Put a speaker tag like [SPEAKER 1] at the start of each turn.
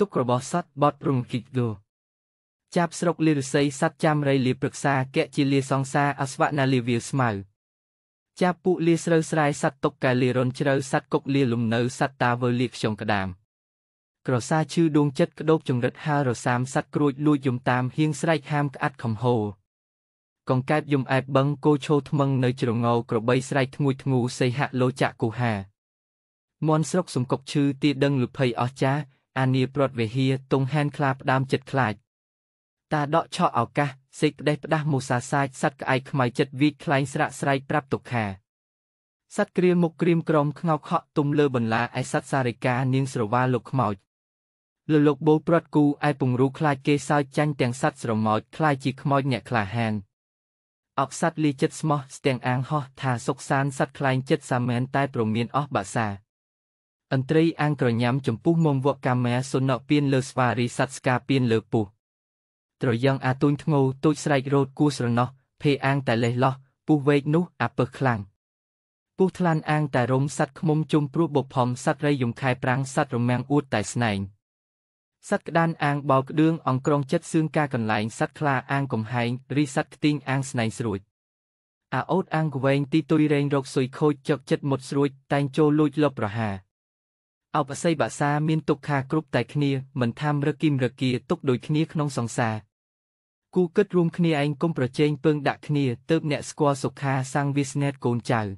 [SPEAKER 1] ទុករបស់សត្វបត់រងគិតលោចាប់ស្រុកលិរិស័យសត្វចាំរៃលីព្រឹក្សាកៈជាលីសង្សាអស្វនាលីវាស្មៅចាប់ពួកលីស្រូវស្រែសត្វទុកកែលីរុនជ្រៅសត្វគុកលីលំនៅសត្វតាវើលីខ្យងក្តាមក្រសាឈឺដួងចិត្តក្តោបចង្រិតហាលរសាមសัตว์ក្រួចលួចយំតាមហៀងស្រែកហាមក្អាត់ខំហូរកង្កែបយំអែបបឹងគោឈោថ្មឹងនៅជ្រងោក្របីស្រែកធ្ងួយធ្ងូសេហៈលោចៈគូហាមន់ស្រុក សំកុកឈឺទីដឹងលុភ័យអស់ចាអានីប្រតវិហាតុងហានខ្លាផ្ដាមចិត្តខ្លាចតាដកឆក់ឱកាសសេចក្តីផ្ដាស់មូសាសាចសັດក្អែកខ្មៅចិត្តវិចខ្លែងស្រាក់ស្រែកប្រាប់ទុក្ខាសត្វគ្រាមុខក្រៀមក្រំខ្ងោកខក់ទុំលើបន្លាឯសត្វសារិកានាងស្រវាលោកខ្មោចលលោកបូលព្រាត់គូឯពង្រូខ្លាចគេសើចចាញ់ទាំងសត្វស្រមោចខ្លាចជាខ្មោចអ្នកក្លាហានអបសត្វលីចិត្តស្មោះស្ទាំងអាងហោះថាសុកសានសត្វខ្លែងចិត្តសាមែនតែប្រមានអស់បាសាអន្ត្រីអាងក្រញ៉ាំចំពោះមុំវក់កាម៉ែសុណកពៀនលើស្វារីសັດស្កាពៀនលើពុះត្រយ៉ងអាទូនធ្ងោទូចស្រែករោតគូស្រណោះភេអាងតែលេះលោះពុះវែកនោះអាពឹសខ្លាំងពុះថ្លានអាងតែរុំសັດខ្មុំជុំព្រោះបុផំសັດរៃយំខែប្រាំងសັດរមាំងអួតតែស្នែងសັດក្តានអាងបោក្ដឿងអង្ក្រងចិត្តសឿងការកន្លែងសັດខ្លាអាងកំហែងរីសັດខ្ទីងអាងស្នែងស្រួចអាអូតអាងកវែងទីទុយរែងរកសុយខូចចកចិត្តមុតស្រួចតែងចូលលួចលបប្រហារអវស័យបាសាមានទុក្ខាគ្រប់តែគ្នាមិនថាមរគិមរគាទុកដូចគ្នាក្នុងសង្សារគូគិតរួមគ្នាឯងគុំប្រជែងពឹងដាក់គ្នាទើបអ្នកស្គាល់សុខាសាំងវាស្នេតកូនចៅ។